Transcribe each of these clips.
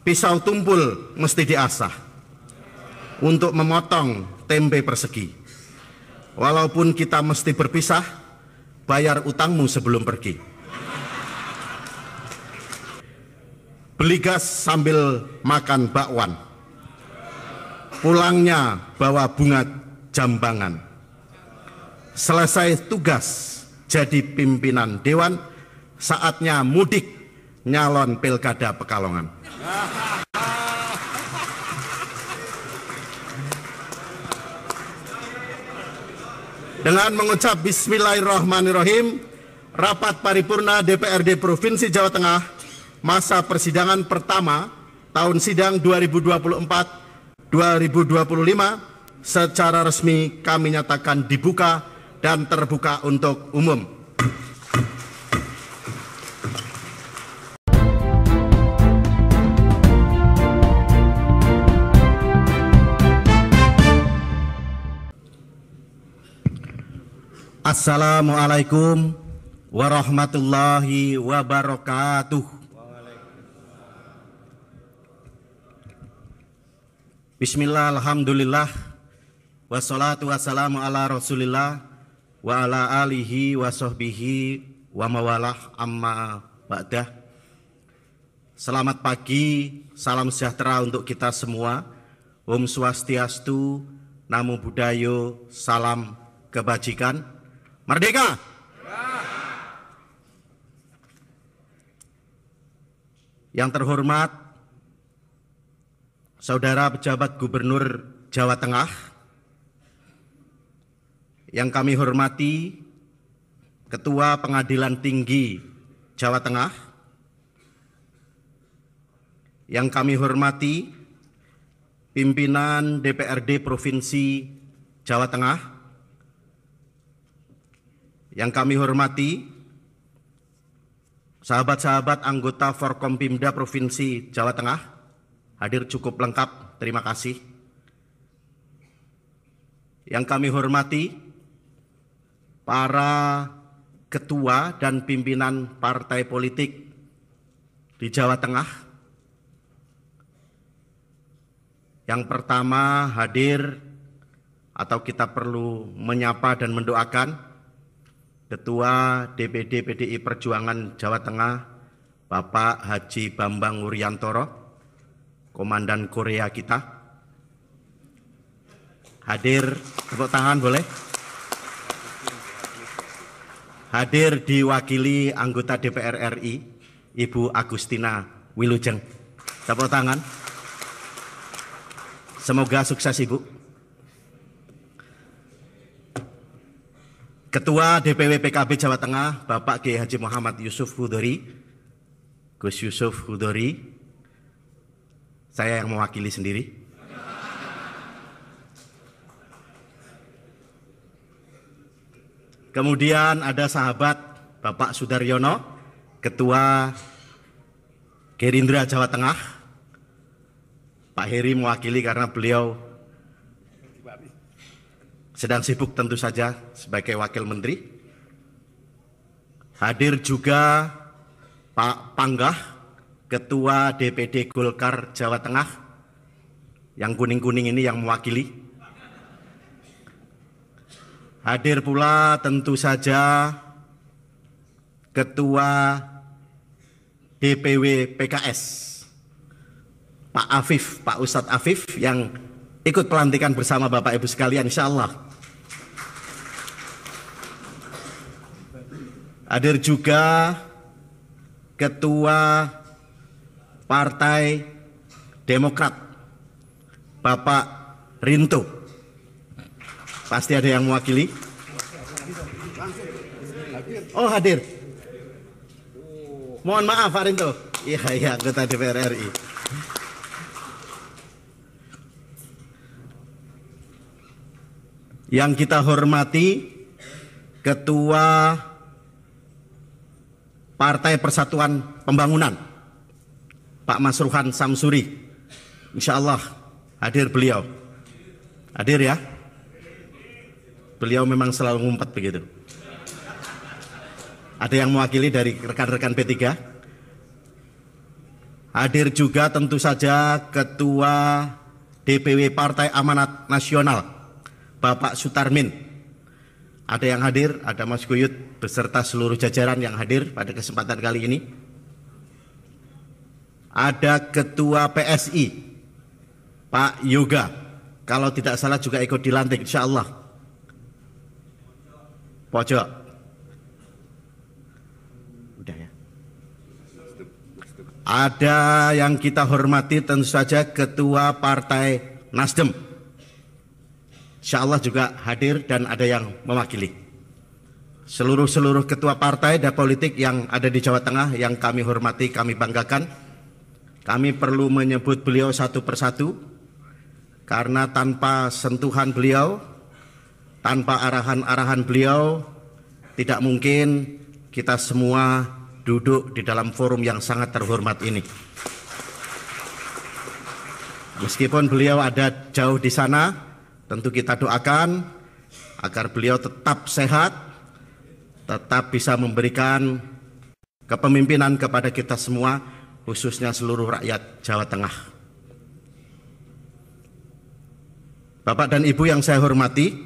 Pisau tumpul mesti diasah untuk memotong tempe persegi. Walaupun kita mesti berpisah, bayar utangmu sebelum pergi. Beli gas sambil makan bakwan. Pulangnya bawa bunga jambangan. Selesai tugas jadi pimpinan dewan, saatnya mudik nyalon pilkada Pekalongan. Dengan mengucap Bismillahirrahmanirrahim, rapat paripurna DPRD Provinsi Jawa Tengah masa persidangan pertama tahun sidang 2024-2025 secara resmi kami nyatakan dibuka dan terbuka untuk umum. Assalamualaikum warahmatullahi wabarakatuh. Bismillah, alhamdulillah, wassalatu wassalamu ala rasulillah, wa ala alihi wa sahbihi wa mawalah amma ba'dah. Selamat pagi, salam sejahtera untuk kita semua. Om Swastiastu, Namo Buddhayo, salam kebajikan. Merdeka! Yang terhormat Saudara pejabat Gubernur Jawa Tengah yang kami hormati Ketua Pengadilan Tinggi Jawa Tengah yang kami hormati pimpinan DPRD Provinsi Jawa Tengah yang kami hormati sahabat-sahabat anggota Forkompimda Provinsi Jawa Tengah hadir cukup lengkap terima kasih yang kami hormati para ketua dan pimpinan partai politik di Jawa Tengah Yang pertama hadir atau kita perlu menyapa dan mendoakan Ketua DPD PDI Perjuangan Jawa Tengah, Bapak Haji Bambang Wuryantoro, Komandan Korea kita. Hadir, tepuk tangan boleh? Hadir diwakili anggota DPR RI, Ibu Agustina Wilujeng. Tepuk tangan. Semoga sukses Ibu. Ketua DPW PKB Jawa Tengah, Bapak G. Haji Muhammad Yusuf Hudori, Gus Yusuf Hudori, saya yang mewakili sendiri. Kemudian ada sahabat Bapak Sudaryono, Ketua Gerindra Jawa Tengah. Pak Heri mewakili karena beliau sedang sibuk tentu saja sebagai wakil menteri. Hadir juga Pak Panggah, Ketua DPD Golkar Jawa Tengah, yang kuning-kuning ini yang mewakili. Hadir pula tentu saja Ketua DPW PKS, Pak Afif, Pak Ustadz Afif yang ikut pelantikan bersama Bapak Ibu sekalian insya Allah Hadir juga Ketua Partai Demokrat Bapak Rinto. Pasti ada yang mewakili. Oh hadir. Mohon maaf Pak Rinto. Iya iya anggota DPR RI. Yang kita hormati Ketua Partai Persatuan Pembangunan, Pak Masruhan Samsuri. Insya Allah hadir beliau. Hadir ya. Beliau memang selalu ngumpet begitu. Ada yang mewakili dari rekan-rekan P3. Hadir juga tentu saja Ketua DPW Partai Amanat Nasional, Bapak Sutarmin ada yang hadir, ada Mas Guyut beserta seluruh jajaran yang hadir pada kesempatan kali ini. Ada Ketua PSI, Pak Yoga, kalau tidak salah juga ikut dilantik insya Allah. Pojok. Udah ya. Ada yang kita hormati tentu saja Ketua Partai Nasdem, insya Allah juga hadir dan ada yang mewakili. Seluruh-seluruh ketua partai dan politik yang ada di Jawa Tengah yang kami hormati, kami banggakan. Kami perlu menyebut beliau satu persatu, karena tanpa sentuhan beliau, tanpa arahan-arahan beliau, tidak mungkin kita semua duduk di dalam forum yang sangat terhormat ini. Meskipun beliau ada jauh di sana, Tentu kita doakan agar beliau tetap sehat, tetap bisa memberikan kepemimpinan kepada kita semua, khususnya seluruh rakyat Jawa Tengah. Bapak dan Ibu yang saya hormati,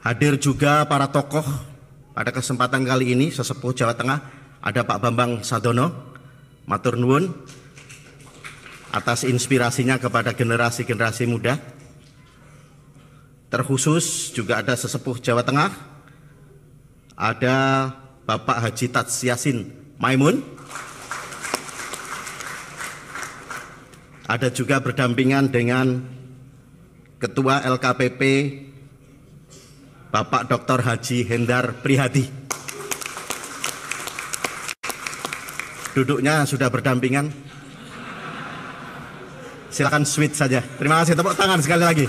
hadir juga para tokoh pada kesempatan kali ini, sesepuh Jawa Tengah, ada Pak Bambang Sadono, Matur Nuwun, atas inspirasinya kepada generasi-generasi muda. Terkhusus juga ada sesepuh Jawa Tengah, ada Bapak Haji Tats Yasin Maimun. Ada juga berdampingan dengan Ketua LKPP Bapak Dr. Haji Hendar Prihadi. Duduknya sudah berdampingan, Silakan switch saja. Terima kasih. Tepuk tangan sekali lagi.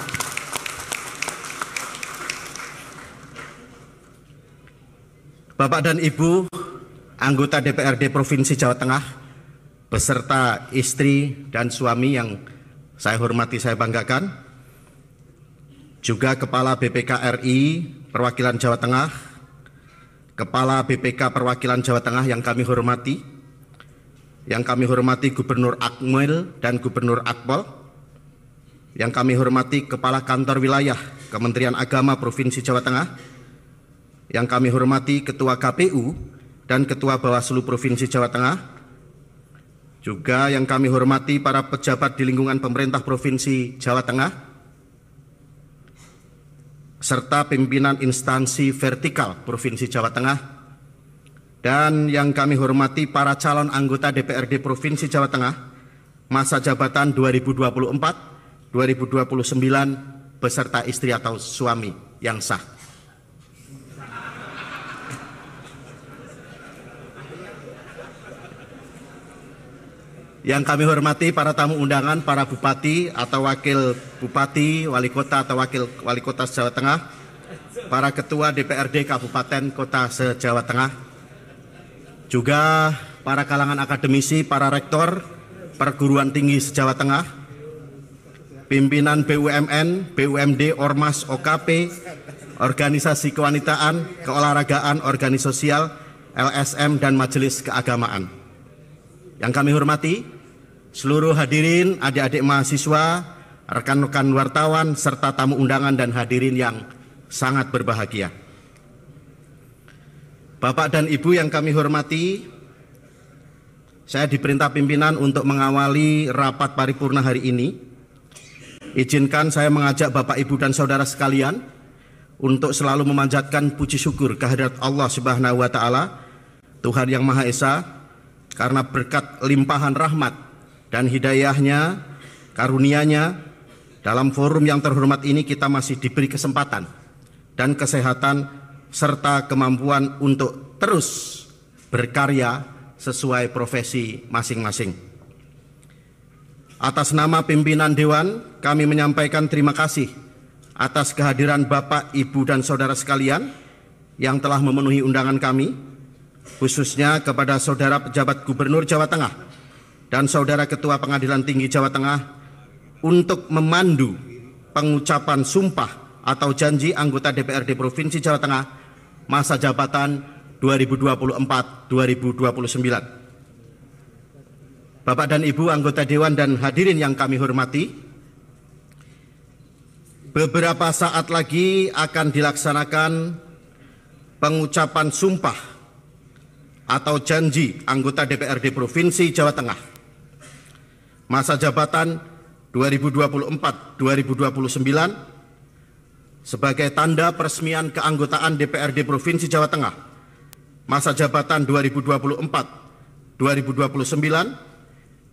Bapak dan Ibu anggota DPRD Provinsi Jawa Tengah beserta istri dan suami yang saya hormati saya banggakan juga Kepala BPK RI Perwakilan Jawa Tengah Kepala BPK Perwakilan Jawa Tengah yang kami hormati yang kami hormati Gubernur Akmil dan Gubernur Akpol, yang kami hormati Kepala Kantor Wilayah Kementerian Agama Provinsi Jawa Tengah, yang kami hormati Ketua KPU dan Ketua Bawaslu Provinsi Jawa Tengah, juga yang kami hormati para pejabat di lingkungan pemerintah Provinsi Jawa Tengah, serta pimpinan instansi vertikal Provinsi Jawa Tengah dan yang kami hormati para calon anggota DPRD Provinsi Jawa Tengah masa jabatan 2024 2029 beserta istri atau suami yang sah. Yang kami hormati para tamu undangan, para bupati atau wakil bupati, wali kota atau wakil wali kota Jawa Tengah, para ketua DPRD Kabupaten Kota se-Jawa Tengah, juga para kalangan akademisi, para rektor perguruan tinggi sejawa Tengah, pimpinan BUMN, BUMD, Ormas, OKP, organisasi kewanitaan, keolahragaan, organisasi sosial, LSM, dan majelis keagamaan. Yang kami hormati, seluruh hadirin, adik-adik mahasiswa, rekan-rekan wartawan, serta tamu undangan dan hadirin yang sangat berbahagia. Bapak dan Ibu yang kami hormati, saya diperintah pimpinan untuk mengawali rapat paripurna hari ini. Izinkan saya mengajak Bapak Ibu dan saudara sekalian untuk selalu memanjatkan puji syukur kehadirat Allah Subhanahu wa taala, Tuhan yang Maha Esa, karena berkat limpahan rahmat dan hidayahnya, karunianya, dalam forum yang terhormat ini kita masih diberi kesempatan dan kesehatan serta kemampuan untuk terus berkarya sesuai profesi masing-masing. Atas nama pimpinan dewan, kami menyampaikan terima kasih atas kehadiran Bapak, Ibu, dan saudara sekalian yang telah memenuhi undangan kami, khususnya kepada saudara pejabat Gubernur Jawa Tengah dan saudara Ketua Pengadilan Tinggi Jawa Tengah untuk memandu pengucapan sumpah atau janji anggota DPRD Provinsi Jawa Tengah masa jabatan 2024-2029. Bapak dan Ibu anggota Dewan dan hadirin yang kami hormati, beberapa saat lagi akan dilaksanakan pengucapan sumpah atau janji anggota DPRD Provinsi Jawa Tengah. Masa jabatan 2024-2029 sebagai tanda peresmian keanggotaan DPRD Provinsi Jawa Tengah masa jabatan 2024-2029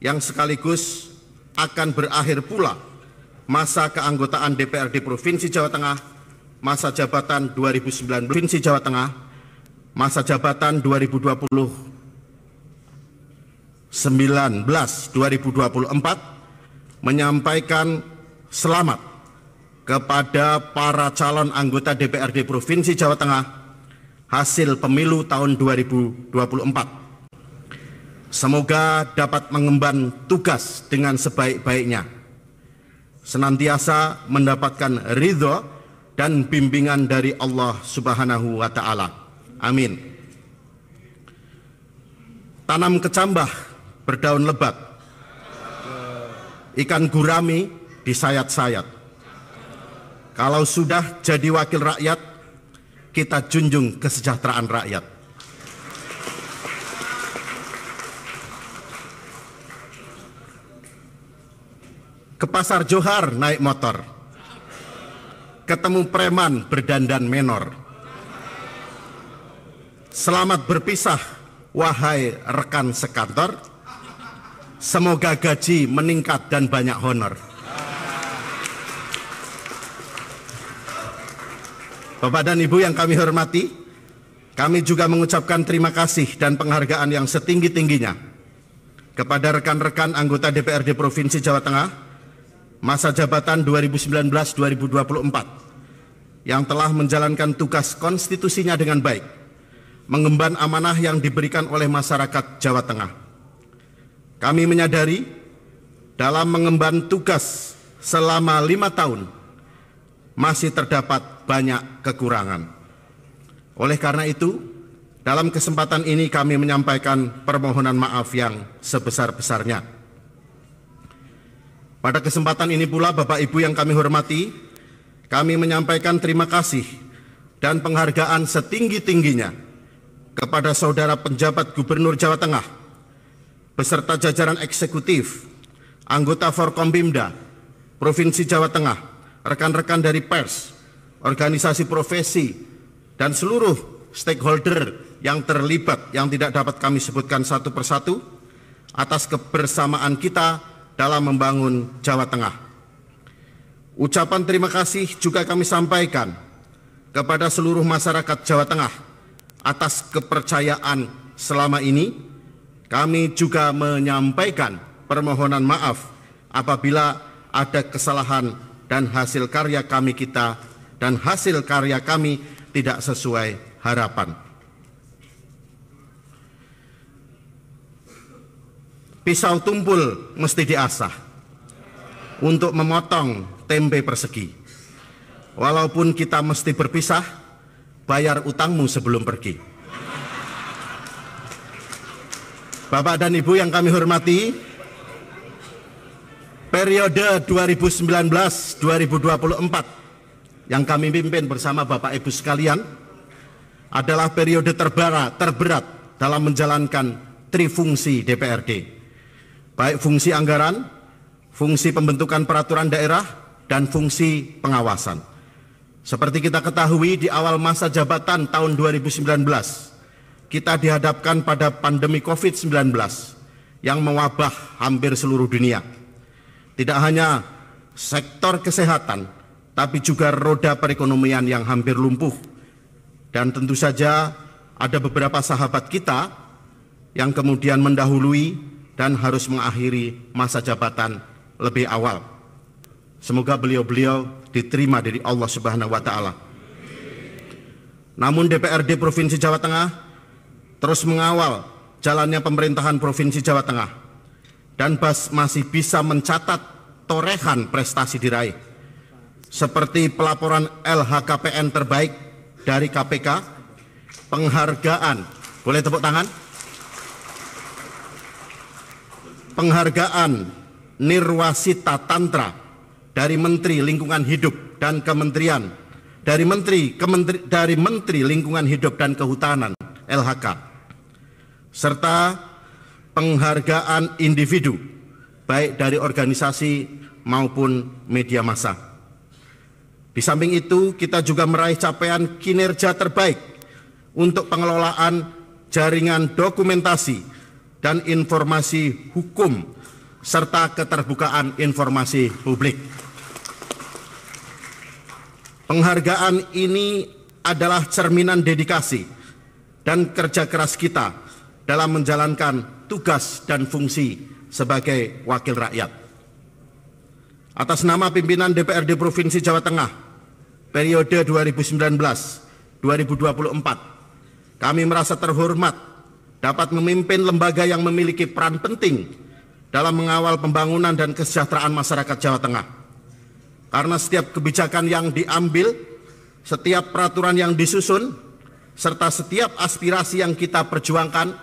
yang sekaligus akan berakhir pula masa keanggotaan DPRD Provinsi Jawa Tengah masa jabatan 2009 Provinsi Jawa Tengah masa jabatan 2020 19 2024 menyampaikan selamat kepada para calon anggota DPRD Provinsi Jawa Tengah hasil pemilu tahun 2024. Semoga dapat mengemban tugas dengan sebaik-baiknya, senantiasa mendapatkan ridho dan bimbingan dari Allah Subhanahu wa Ta'ala. Amin. Tanam kecambah berdaun lebat, ikan gurami disayat-sayat kalau sudah jadi wakil rakyat, kita junjung kesejahteraan rakyat. Ke pasar Johar naik motor. Ketemu preman berdandan menor. Selamat berpisah, wahai rekan sekantor. Semoga gaji meningkat dan banyak honor. Bapak dan Ibu yang kami hormati, kami juga mengucapkan terima kasih dan penghargaan yang setinggi-tingginya kepada rekan-rekan anggota DPRD Provinsi Jawa Tengah masa jabatan 2019-2024 yang telah menjalankan tugas konstitusinya dengan baik, mengemban amanah yang diberikan oleh masyarakat Jawa Tengah. Kami menyadari dalam mengemban tugas selama lima tahun masih terdapat banyak kekurangan. Oleh karena itu, dalam kesempatan ini kami menyampaikan permohonan maaf yang sebesar-besarnya. Pada kesempatan ini pula Bapak Ibu yang kami hormati, kami menyampaikan terima kasih dan penghargaan setinggi-tingginya kepada saudara penjabat Gubernur Jawa Tengah, beserta jajaran eksekutif, anggota Forkombimda Provinsi Jawa Tengah, rekan-rekan dari pers, organisasi profesi, dan seluruh stakeholder yang terlibat yang tidak dapat kami sebutkan satu persatu atas kebersamaan kita dalam membangun Jawa Tengah. Ucapan terima kasih juga kami sampaikan kepada seluruh masyarakat Jawa Tengah atas kepercayaan selama ini. Kami juga menyampaikan permohonan maaf apabila ada kesalahan dan hasil karya kami kita dan hasil karya kami tidak sesuai harapan. Pisau tumpul mesti diasah untuk memotong tempe persegi. Walaupun kita mesti berpisah, bayar utangmu sebelum pergi. Bapak dan Ibu yang kami hormati, periode 2019-2024 yang kami pimpin bersama Bapak Ibu sekalian adalah periode terbara, terberat dalam menjalankan trifungsi DPRD. Baik fungsi anggaran, fungsi pembentukan peraturan daerah, dan fungsi pengawasan. Seperti kita ketahui di awal masa jabatan tahun 2019, kita dihadapkan pada pandemi COVID-19 yang mewabah hampir seluruh dunia tidak hanya sektor kesehatan, tapi juga roda perekonomian yang hampir lumpuh. Dan tentu saja ada beberapa sahabat kita yang kemudian mendahului dan harus mengakhiri masa jabatan lebih awal. Semoga beliau-beliau diterima dari Allah Subhanahu wa taala. Namun DPRD Provinsi Jawa Tengah terus mengawal jalannya pemerintahan Provinsi Jawa Tengah dan Bas masih bisa mencatat torehan prestasi diraih seperti pelaporan LHKPN terbaik dari KPK, penghargaan, boleh tepuk tangan? Penghargaan Nirwasita Tantra dari Menteri Lingkungan Hidup dan Kementerian dari Menteri Kementeri, dari Menteri Lingkungan Hidup dan Kehutanan LHK serta penghargaan individu baik dari organisasi maupun media massa. Di samping itu, kita juga meraih capaian kinerja terbaik untuk pengelolaan jaringan dokumentasi dan informasi hukum serta keterbukaan informasi publik. Penghargaan ini adalah cerminan dedikasi dan kerja keras kita dalam menjalankan tugas dan fungsi sebagai wakil rakyat. Atas nama pimpinan DPRD Provinsi Jawa Tengah periode 2019-2024, kami merasa terhormat dapat memimpin lembaga yang memiliki peran penting dalam mengawal pembangunan dan kesejahteraan masyarakat Jawa Tengah. Karena setiap kebijakan yang diambil, setiap peraturan yang disusun, serta setiap aspirasi yang kita perjuangkan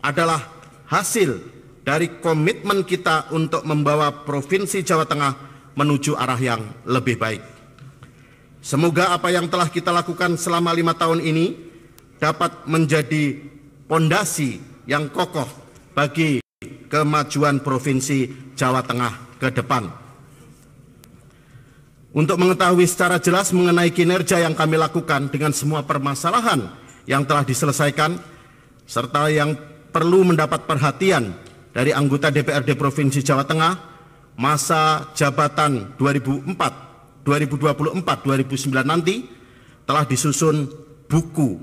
adalah hasil dari komitmen kita untuk membawa Provinsi Jawa Tengah menuju arah yang lebih baik. Semoga apa yang telah kita lakukan selama lima tahun ini dapat menjadi pondasi yang kokoh bagi kemajuan Provinsi Jawa Tengah ke depan. Untuk mengetahui secara jelas mengenai kinerja yang kami lakukan dengan semua permasalahan yang telah diselesaikan, serta yang perlu mendapat perhatian dari anggota DPRD Provinsi Jawa Tengah masa jabatan 2004 2024 2009 nanti telah disusun buku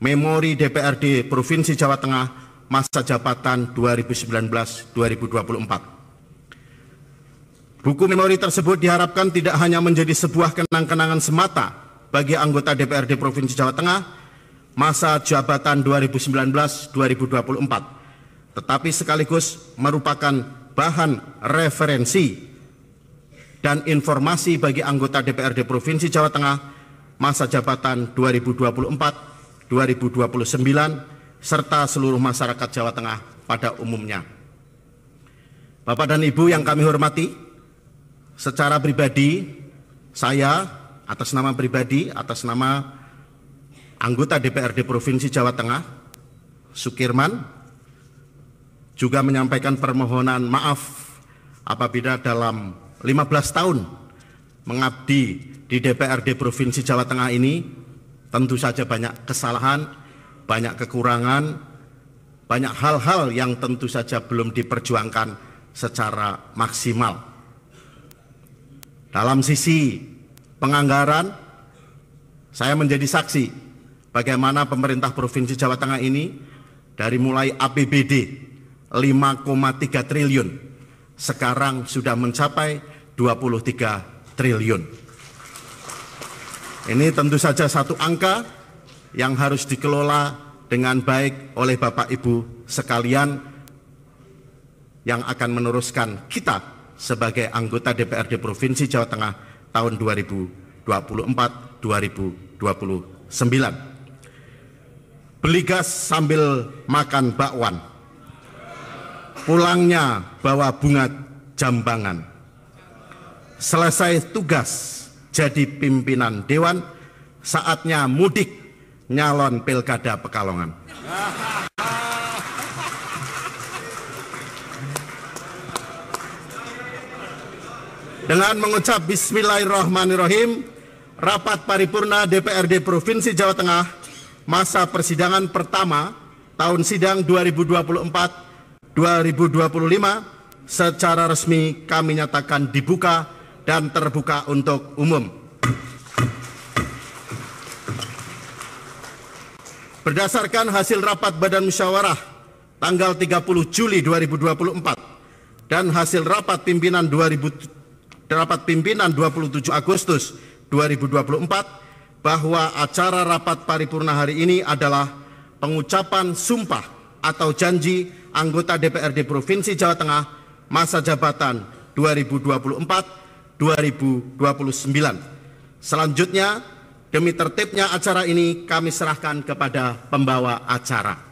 Memori DPRD Provinsi Jawa Tengah masa jabatan 2019-2024. Buku memori tersebut diharapkan tidak hanya menjadi sebuah kenang-kenangan semata bagi anggota DPRD Provinsi Jawa Tengah, masa jabatan 2019-2024, tetapi sekaligus merupakan bahan referensi dan informasi bagi anggota DPRD Provinsi Jawa Tengah masa jabatan 2024-2029 serta seluruh masyarakat Jawa Tengah pada umumnya. Bapak dan Ibu yang kami hormati, secara pribadi saya atas nama pribadi, atas nama anggota DPRD Provinsi Jawa Tengah, Sukirman, juga menyampaikan permohonan maaf apabila dalam 15 tahun mengabdi di DPRD Provinsi Jawa Tengah ini tentu saja banyak kesalahan, banyak kekurangan, banyak hal-hal yang tentu saja belum diperjuangkan secara maksimal. Dalam sisi penganggaran, saya menjadi saksi bagaimana pemerintah Provinsi Jawa Tengah ini dari mulai APBD 5,3 triliun sekarang sudah mencapai 23 triliun. Ini tentu saja satu angka yang harus dikelola dengan baik oleh Bapak Ibu sekalian yang akan meneruskan kita sebagai anggota DPRD Provinsi Jawa Tengah tahun 2024-2029 beli gas sambil makan bakwan. Pulangnya bawa bunga jambangan. Selesai tugas jadi pimpinan dewan, saatnya mudik nyalon pilkada Pekalongan. Dengan mengucap Bismillahirrahmanirrahim, rapat paripurna DPRD Provinsi Jawa Tengah masa persidangan pertama tahun sidang 2024-2025 secara resmi kami nyatakan dibuka dan terbuka untuk umum. Berdasarkan hasil rapat Badan Musyawarah tanggal 30 Juli 2024 dan hasil rapat pimpinan 2000 rapat pimpinan 27 Agustus 2024 bahwa acara rapat paripurna hari ini adalah pengucapan sumpah atau janji anggota DPRD Provinsi Jawa Tengah masa jabatan 2024-2029. Selanjutnya, demi tertibnya acara ini kami serahkan kepada pembawa acara.